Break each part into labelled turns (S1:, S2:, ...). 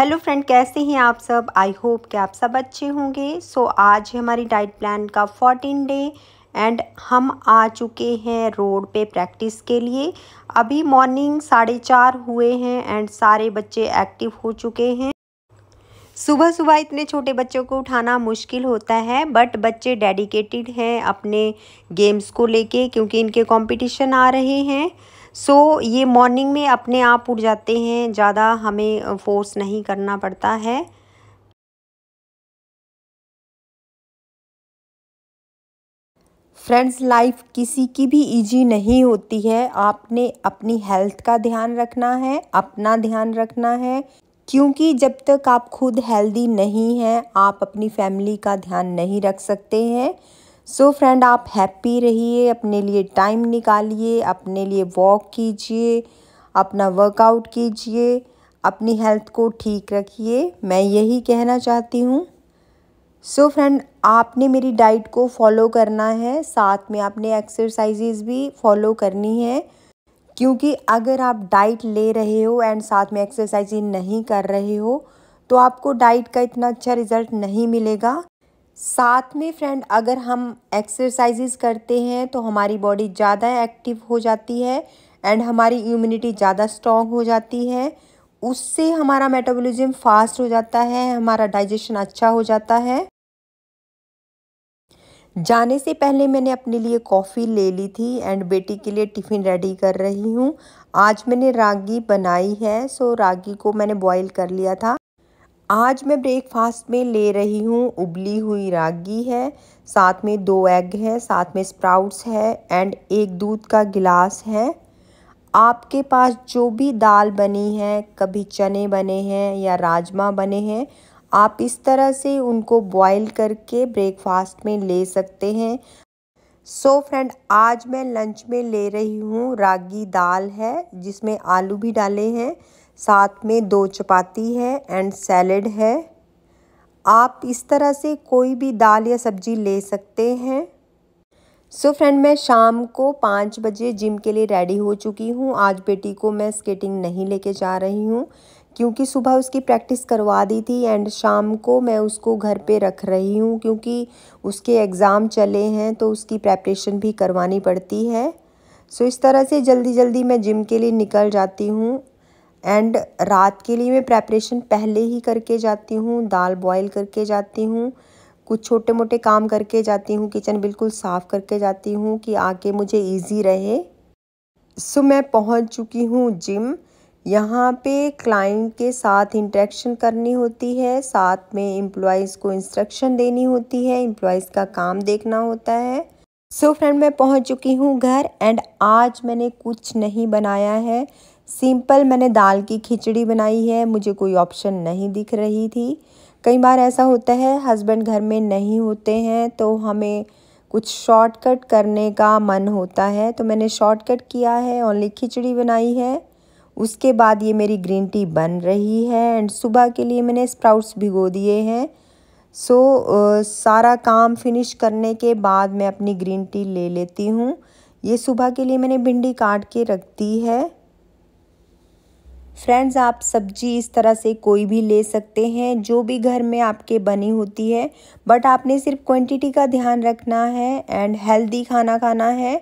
S1: hello friend कैसे हैं आप सब आई होप कि आप सब अच्छे होंगे सो so, आज हमारी डाइट प्लान का फोर्टीन डे एंड हम आ चुके हैं रोड पे प्रैक्टिस के लिए अभी मॉर्निंग साढ़े चार हुए हैं एंड सारे बच्चे एक्टिव हो चुके हैं सुबह सुबह इतने छोटे बच्चों को उठाना मुश्किल होता है बट बच्चे डेडिकेटेड हैं अपने गेम्स को लेके क्योंकि इनके कंपटीशन आ रहे हैं सो so, ये मॉर्निंग में अपने आप उठ जाते हैं ज़्यादा हमें फोर्स नहीं करना पड़ता है फ्रेंड्स लाइफ किसी की भी इजी नहीं होती है आपने अपनी हेल्थ का ध्यान रखना है अपना ध्यान रखना है क्योंकि जब तक आप खुद हेल्दी नहीं हैं आप अपनी फैमिली का ध्यान नहीं रख सकते हैं सो so फ्रेंड आप हैप्पी रहिए अपने लिए टाइम निकालिए अपने लिए वॉक कीजिए अपना वर्कआउट कीजिए अपनी हेल्थ को ठीक रखिए मैं यही कहना चाहती हूँ सो so फ्रेंड आपने मेरी डाइट को फॉलो करना है साथ में आपने एक्सरसाइजेज भी फॉलो करनी है क्योंकि अगर आप डाइट ले रहे हो एंड साथ में एक्सरसाइज नहीं कर रहे हो तो आपको डाइट का इतना अच्छा रिज़ल्ट नहीं मिलेगा साथ में फ्रेंड अगर हम एक्सरसाइजेज करते हैं तो हमारी बॉडी ज़्यादा एक्टिव हो जाती है एंड हमारी इम्यूनिटी ज़्यादा स्ट्रॉन्ग हो जाती है उससे हमारा मेटाबॉलिज्म फास्ट हो जाता है हमारा डाइजेशन अच्छा हो जाता है जाने से पहले मैंने अपने लिए कॉफ़ी ले ली थी एंड बेटी के लिए टिफ़िन रेडी कर रही हूँ आज मैंने रागी बनाई है सो रागी को मैंने बॉईल कर लिया था आज मैं ब्रेकफास्ट में ले रही हूँ उबली हुई रागी है साथ में दो एग है साथ में स्प्राउट्स है एंड एक दूध का गिलास है आपके पास जो भी दाल बनी है कभी चने बने हैं या राजमा बने हैं आप इस तरह से उनको बॉईल करके ब्रेकफास्ट में ले सकते हैं सो so फ्रेंड आज मैं लंच में ले रही हूँ रागी दाल है जिसमें आलू भी डाले हैं साथ में दो चपाती है एंड सैलेड है आप इस तरह से कोई भी दाल या सब्जी ले सकते हैं सो so फ्रेंड मैं शाम को पाँच बजे जिम के लिए रेडी हो चुकी हूँ आज बेटी को मैं स्केटिंग नहीं लेके जा रही हूँ क्योंकि सुबह उसकी प्रैक्टिस करवा दी थी एंड शाम को मैं उसको घर पे रख रही हूँ क्योंकि उसके एग्ज़ाम चले हैं तो उसकी प्रेपरेशन भी करवानी पड़ती है सो so इस तरह से जल्दी जल्दी मैं जिम के लिए निकल जाती हूँ एंड रात के लिए मैं प्रेपरेशन पहले ही करके जाती हूँ दाल बॉईल करके जाती हूँ कुछ छोटे मोटे काम करके जाती हूँ किचन बिल्कुल साफ़ करके जाती हूँ कि आके मुझे इजी रहे सो मैं पहुँच चुकी हूँ जिम यहाँ पे क्लाइंट के साथ इंट्रैक्शन करनी होती है साथ में एम्प्लॉयज़ को इंस्ट्रक्शन देनी होती है एम्प्लॉयज़ का काम देखना होता है सो so फ्रेंड मैं पहुँच चुकी हूँ घर एंड आज मैंने कुछ नहीं बनाया है सिंपल मैंने दाल की खिचड़ी बनाई है मुझे कोई ऑप्शन नहीं दिख रही थी कई बार ऐसा होता है हस्बैंड घर में नहीं होते हैं तो हमें कुछ शॉर्टकट करने का मन होता है तो मैंने शॉर्टकट किया है ओनली खिचड़ी बनाई है उसके बाद ये मेरी ग्रीन टी बन रही है एंड सुबह के लिए मैंने स्प्राउट्स भिगो दिए हैं सो so, सारा काम फिनिश करने के बाद मैं अपनी ग्रीन टी ले लेती हूँ ये सुबह के लिए मैंने भिंडी काट के रख दी है फ्रेंड्स आप सब्जी इस तरह से कोई भी ले सकते हैं जो भी घर में आपके बनी होती है बट आपने सिर्फ क्वांटिटी का ध्यान रखना है एंड हेल्दी खाना खाना है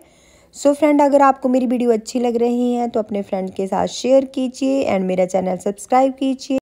S1: सो so फ्रेंड अगर आपको मेरी वीडियो अच्छी लग रही है तो अपने फ्रेंड के साथ शेयर कीजिए एंड मेरा चैनल सब्सक्राइब कीजिए